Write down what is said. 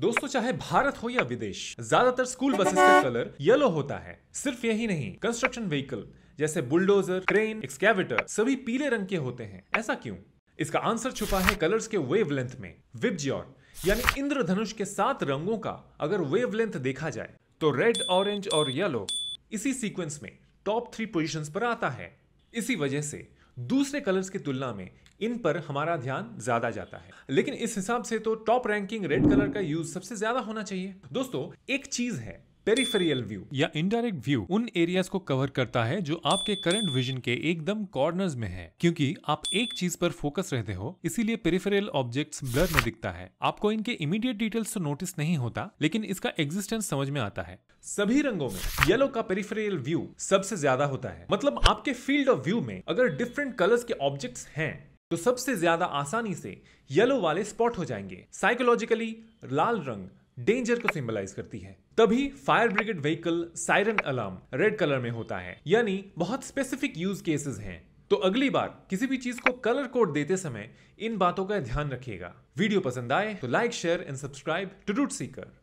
दोस्तों चाहे भारत हो या विदेश ज्यादातर स्कूल बसेस का कलर येलो होता है सिर्फ यही नहीं कंस्ट्रक्शन व्हीकल जैसे बुलडोजर ट्रेन एक्सकेविटर सभी पीले रंग के होते हैं ऐसा क्यों इसका आंसर छुपा है कलर्स के वेवलेंथ में विबजियोर यानी इंद्रधनुष के सात रंगों का अगर वेवलेंथ देखा जाए तो रेड ऑरेंज और येलो इसी सीक्वेंस में टॉप थ्री पोजिशन पर आता है इसी वजह से दूसरे कलर्स की तुलना में इन पर हमारा ध्यान ज्यादा जाता है लेकिन इस हिसाब से तो टॉप रैंकिंग रेड कलर का यूज सबसे ज्यादा होना चाहिए दोस्तों एक चीज है पेरिफेरियल व्यू या इनडायरेक्ट व्यू उन एरियाज को कवर करता है जो आपके करंट विजन के एकदम कॉर्नर्स में है क्योंकि आप एक चीज पर फोकस रहते हो इसीलिए पेरिफेरियल ऑब्जेक्ट्स ब्लर में दिखता है आपको इनके इमीडिएट डिटेल्स तो नोटिस नहीं होता लेकिन इसका एग्जिस्टेंस समझ में आता है सभी रंगों में येलो का पेरिफेरियल व्यू सबसे ज्यादा होता है मतलब आपके फील्ड ऑफ व्यू में अगर डिफरेंट कलर्स के ऑब्जेक्ट्स हैं तो सबसे ज्यादा आसानी से येलो वाले स्पॉट हो जाएंगे साइकोलॉजिकली लाल रंग डेंजर को सिंबलाइज करती है तभी fire brigade vehicle siren alarm red colour में होता है यानी बहुत स्पेसिफिक यूज केसेस हैं तो अगली बार किसी भी चीज को कलर कोड देते समय इन बातों का ध्यान रखिएगा वीडियो पसंद आए तो like share and subscribe to Root Sikar